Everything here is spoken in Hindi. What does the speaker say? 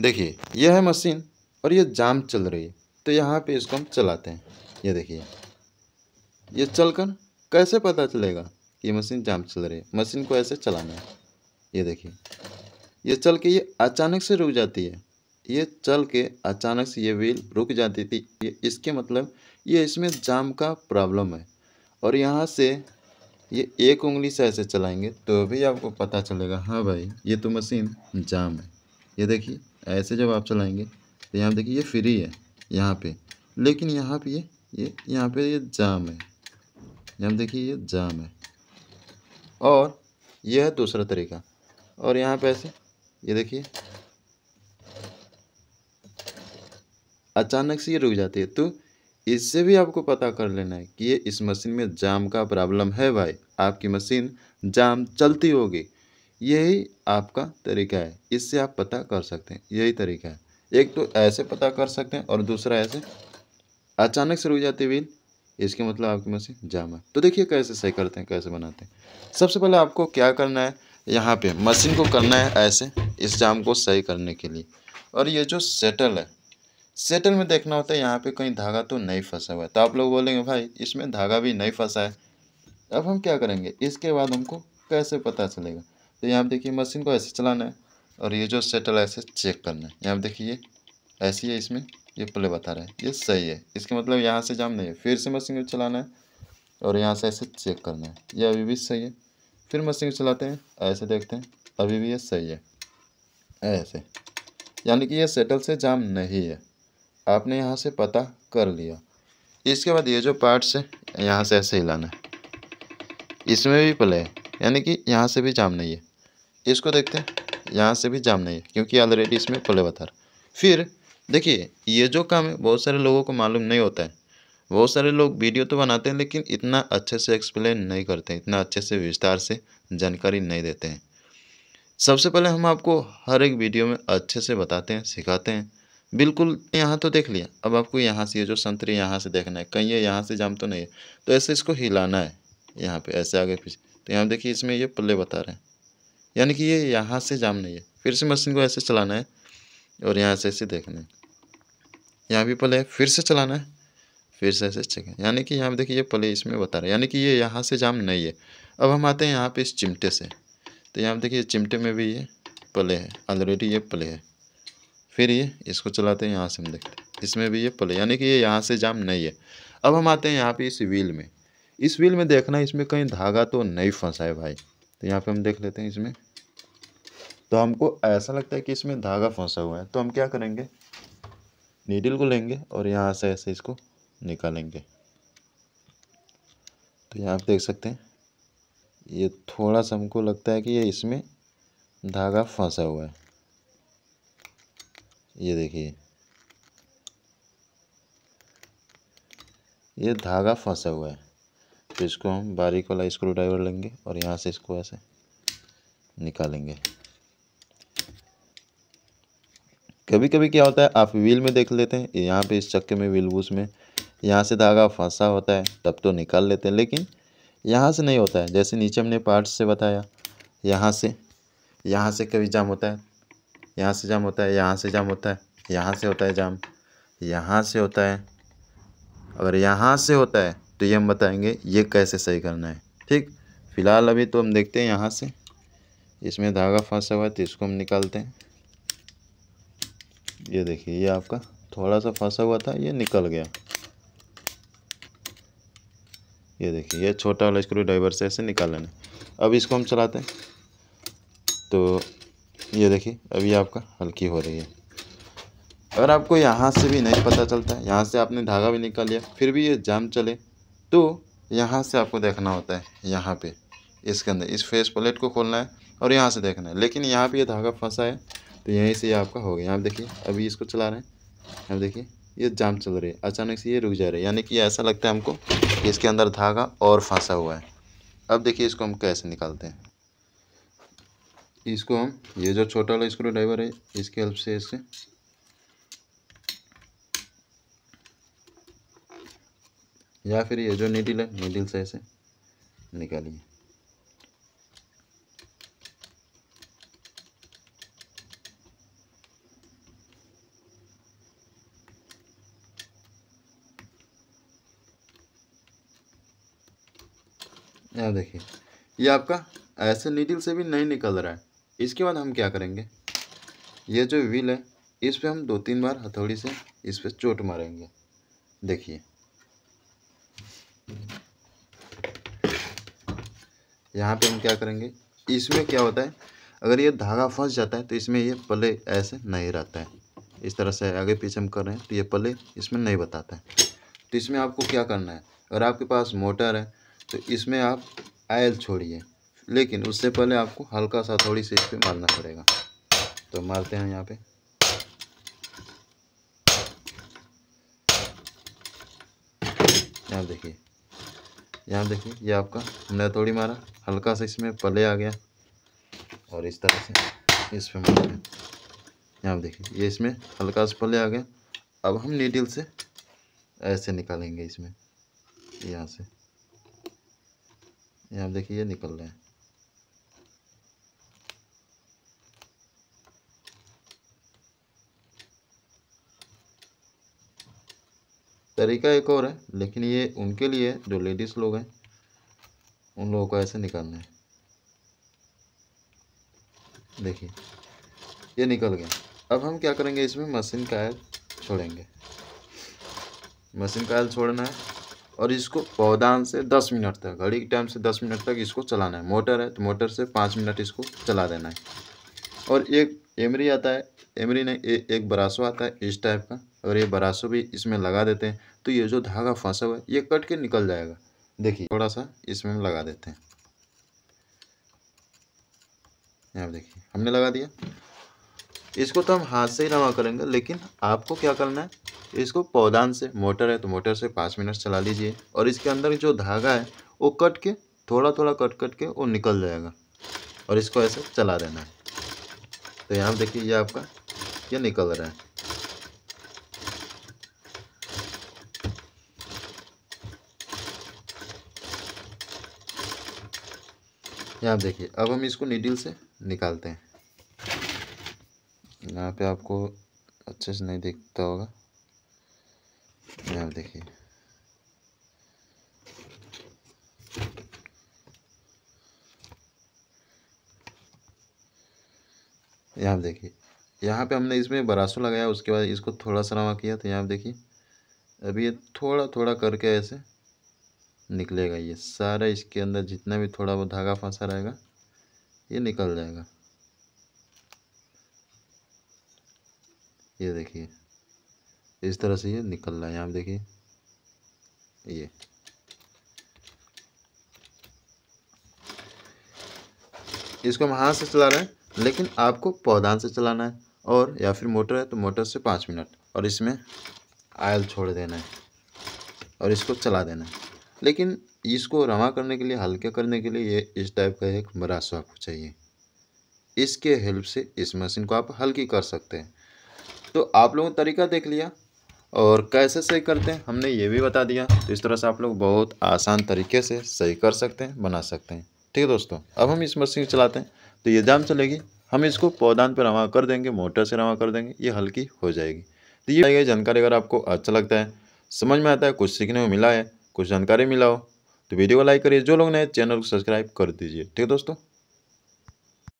देखिए यह है मशीन और ये जाम चल रही है तो यहाँ पे इसको हम चलाते हैं ये देखिए ये चलकर कैसे पता चलेगा कि मशीन जाम चल रही है मशीन को ऐसे चलाना है ये देखिए ये चल के ये अचानक से रुक जाती है ये चल के अचानक से ये व्हील रुक जाती थी ये इसके मतलब ये इसमें जाम का प्रॉब्लम है और यहाँ से ये एक उंगली से ऐसे चलाएंगे तो भी आपको पता चलेगा हाँ भाई ये तो मशीन जाम है ये देखिए ऐसे जब आप चलाएंगे तो यहाँ देखिए ये फ्री है यहाँ पे लेकिन यहाँ पे ये ये यहाँ पे ये जाम है यहाँ देखिए ये जाम है और यह है दूसरा तरीका और यहाँ पे ऐसे ये देखिए अचानक से ये रुक जाती है तो इससे भी आपको पता कर लेना है कि ये इस मशीन में जाम का प्रॉब्लम है भाई आपकी मशीन जाम चलती होगी यही आपका तरीका है इससे आप पता कर सकते हैं यही तरीका है एक तो ऐसे पता कर सकते हैं और दूसरा ऐसे अचानक से रुक जाती व्हील इसके मतलब आपकी मशीन जाम है तो देखिए कैसे सही करते हैं कैसे बनाते हैं सबसे पहले आपको क्या करना है यहाँ पे मशीन को करना है ऐसे इस जाम को सही करने के लिए और ये जो सेटल है सेटल में देखना होता है यहाँ पे कहीं धागा तो नहीं फंसा हुआ है तो आप लोग बोलेंगे भाई इसमें धागा भी नहीं फंसा है अब हम क्या करेंगे इसके बाद हमको कैसे पता चलेगा तो यहाँ पर देखिए मशीन को ऐसे चलाना है और ये जो सेटल ऐसे चेक करना है यहाँ पर देखिए ऐसी है इसमें ये प्ले बता रहा है ये सही है इसका मतलब यहाँ से जाम नहीं है फिर से मशीन को चलाना है और यहाँ से ऐसे चेक करना है ये अभी भी सही है फिर मशीन को चलाते हैं ऐसे देखते हैं अभी भी ये सही है ऐसे यानी कि ये सेटल से जाम नहीं है आपने यहाँ से पता कर लिया इसके बाद ये जो पार्ट्स है यहाँ से ऐसे हिलाना है इसमें भी प्ले है यानी कि यहाँ से भी जाम नहीं है इसको देखते हैं यहाँ से भी जाम नहीं है क्योंकि ऑलरेडी इसमें पल्लवा था फिर देखिए ये जो काम है बहुत सारे लोगों को मालूम नहीं होता है बहुत सारे लोग वीडियो तो बनाते हैं लेकिन इतना अच्छे से एक्सप्लेन नहीं करते हैं इतना अच्छे से विस्तार से जानकारी नहीं देते हैं सबसे पहले हम आपको हर एक वीडियो में अच्छे से बताते हैं सिखाते हैं बिल्कुल यहाँ तो देख लिया अब आपको यहाँ से ये जो संतरे यहाँ से देखना है कहीं ये यहाँ से जाम तो नहीं है तो ऐसे इसको हिलाना है यहाँ पे ऐसे आगे पीछे तो यहाँ देखिए इसमें ये पल्ले बता रहे हैं यानी कि ये यहाँ से जाम नहीं है फिर से मशीन को ऐसे चलाना है और यहाँ से ऐसे देखना है यहाँ भी पले फिर से चलाना है फिर से ऐसे चेक है यानी कि यहाँ पर देखिए ये पले इसमें बता रहा है यानी कि ये यहाँ से जाम नहीं है अब हम आते हैं यहाँ पे इस चिमटे से तो यहाँ पर देखिए चिमटे में भी ये पले है ऑलरेडी ये पले है फिर ये इसको चलाते हैं यहाँ से हम देखते हैं इसमें भी ये पले यानी कि ये यहाँ से जाम नहीं है अब हम आते हैं यहाँ पे इस व्हील में इस व्हील में देखना इसमें कहीं धागा तो नहीं फंसा है भाई तो यहाँ पे हम देख लेते हैं इसमें तो हमको ऐसा लगता है कि इसमें धागा फंसा हुआ है तो हम क्या करेंगे नीडल को लेंगे और यहाँ से ऐसे इसको निकालेंगे तो यहाँ आप देख सकते हैं ये थोड़ा सा हमको लगता है कि ये इसमें धागा फंसा हुआ है ये देखिए ये धागा फंसा हुआ है तो इसको हम बारीक वाला स्क्रू ड्राइवर लेंगे और यहाँ से इसको ऐसे निकालेंगे कभी कभी क्या होता है आप व्हील में देख लेते हैं यहाँ पे इस चक्के में व्हील बूस में यहाँ से धागा फंसा होता है तब तो निकाल लेते हैं लेकिन यहाँ से नहीं होता है जैसे नीचे हमने पार्ट्स से बताया यहाँ से यहाँ से कभी जाम होता है यहाँ से जाम होता है यहाँ से जाम होता है यहाँ से होता है जाम यहाँ से होता है अगर यहाँ से होता है तो ये हम बताएंगे ये कैसे सही करना है ठीक फ़िलहाल अभी तो हम देखते हैं यहाँ से इसमें धागा फंसा हुआ है तो इसको हम निकालते हैं ये देखिए ये आपका थोड़ा सा फंसा हुआ था ये निकल गया ये देखिए ये छोटा वाला स्क्रू ड्राइवर से ऐसे निकाल लेना अब इसको हम चलाते हैं तो ये देखिए अभी आपका हल्की हो रही है अगर आपको यहाँ से भी नहीं पता चलता है यहाँ से आपने धागा भी निकाल लिया फिर भी ये जाम चले तो यहाँ से आपको देखना होता है यहाँ पे इसके अंदर इस फेस प्लेट को खोलना है और यहाँ से देखना है लेकिन यहाँ पे ये यह धागा फंसा है तो यहीं से ये यह आपका हो गया आप देखिए अभी इसको चला रहे हैं अब देखिए ये जाम चल रही है अचानक से ये रुक जा रही है यानी कि ऐसा लगता है हमको कि इसके अंदर धागा और फंसा हुआ है अब देखिए इसको हम कैसे निकालते हैं इसको हम ये जो छोटा वाला स्क्रू ड्राइवर है इसके हेल्प से इसे या फिर ये जो निडिल है निडिल से ऐसे निकालिए यहाँ देखिए ये आपका ऐसे निडिल से भी नहीं निकल रहा है इसके बाद हम क्या करेंगे ये जो व्हील है इस पर हम दो तीन बार हथौड़ी से इस पर चोट मारेंगे देखिए यहाँ पे हम क्या करेंगे इसमें क्या होता है अगर ये धागा फंस जाता है तो इसमें ये पले ऐसे नहीं रहता है इस तरह से आगे पीछे हम कर रहे हैं तो ये पले इसमें नहीं बताता है तो इसमें आपको क्या करना है अगर आपके पास मोटर है तो इसमें आप आयल छोड़िए लेकिन उससे पहले आपको हल्का सा थोड़ी सी इस पर मारना पड़ेगा तो मारते हैं यहाँ पे यहाँ देखिए यहाँ देखिए ये आपका हमने थोड़ी मारा हल्का सा इसमें पले आ गया और इस तरह से इस पर मार हैं यहाँ देखिए ये इसमें हल्का सा पले आ गया अब हम नीडल से ऐसे निकालेंगे इसमें यहाँ से यहाँ देखिए ये निकल रहे हैं तरीका एक और है लेकिन ये उनके लिए जो लेडीज़ लोग हैं उन लोगों को ऐसे निकालना है देखिए ये निकल गया अब हम क्या करेंगे इसमें मशीन का आयल छोड़ेंगे मशीन का आयल छोड़ना है और इसको पौधान से दस मिनट तक घड़ी के टाइम से दस मिनट तक इसको चलाना है मोटर है तो मोटर से पाँच मिनट इसको चला देना है और एक एमरी आता है एमरी नहीं ए, एक बरासो आता है इस टाइप का अगर ये बरासो भी इसमें लगा देते हैं तो ये जो धागा फंसा हुआ है ये कट के निकल जाएगा देखिए थोड़ा सा इसमें हम लगा देते हैं यहाँ देखिए हमने लगा दिया इसको तो हम हाथ से ही रवा करेंगे लेकिन आपको क्या करना है इसको पौधान से मोटर है तो मोटर से पाँच मिनट चला लीजिए और इसके अंदर जो धागा है वो कट के थोड़ा थोड़ा कट कट के वो निकल जाएगा और इसको ऐसे चला देना है तो यहाँ देखिए ये आपका ये निकल रहा है यहाँ देखिए अब हम इसको नीडिल से निकालते हैं यहाँ पे आपको अच्छे से नहीं दिखता होगा यहाँ देखिए यहाँ देखिए यहाँ पे हमने इसमें बरासू लगाया उसके बाद इसको थोड़ा सा रवा किया तो यहाँ देखिए अभी ये थोड़ा थोड़ा करके ऐसे निकलेगा ये सारा इसके अंदर जितना भी थोड़ा बहुत धागा फंसा रहेगा ये निकल जाएगा ये देखिए इस तरह से ये निकल रहा है यहाँ देखिए ये इसको हम हाथ से चला रहे हैं लेकिन आपको पौधान से चलाना है और या फिर मोटर है तो मोटर से पाँच मिनट और इसमें आयल छोड़ देना है और इसको चला देना है लेकिन इसको रवा करने के लिए हल्के करने के लिए ये इस टाइप का एक बड़ा आपको चाहिए इसके हेल्प से इस मशीन को आप हल्की कर सकते हैं तो आप लोगों तरीका देख लिया और कैसे सही करते हैं हमने ये भी बता दिया तो इस तरह से आप लोग बहुत आसान तरीके से सही कर सकते हैं बना सकते हैं ठीक है दोस्तों अब हम इस मशीन चलाते हैं तो ये जाम चलेगी हम इसको पौधान पर रवा कर देंगे मोटर से रवा कर देंगे ये हल्की हो जाएगी तो ये जानकारी अगर आपको अच्छा लगता है समझ में आता है कुछ सीखने को मिला है कुछ जानकारी मिला हो तो वीडियो को लाइक करिए जो लोग नए चैनल को सब्सक्राइब कर दीजिए ठीक है दोस्तों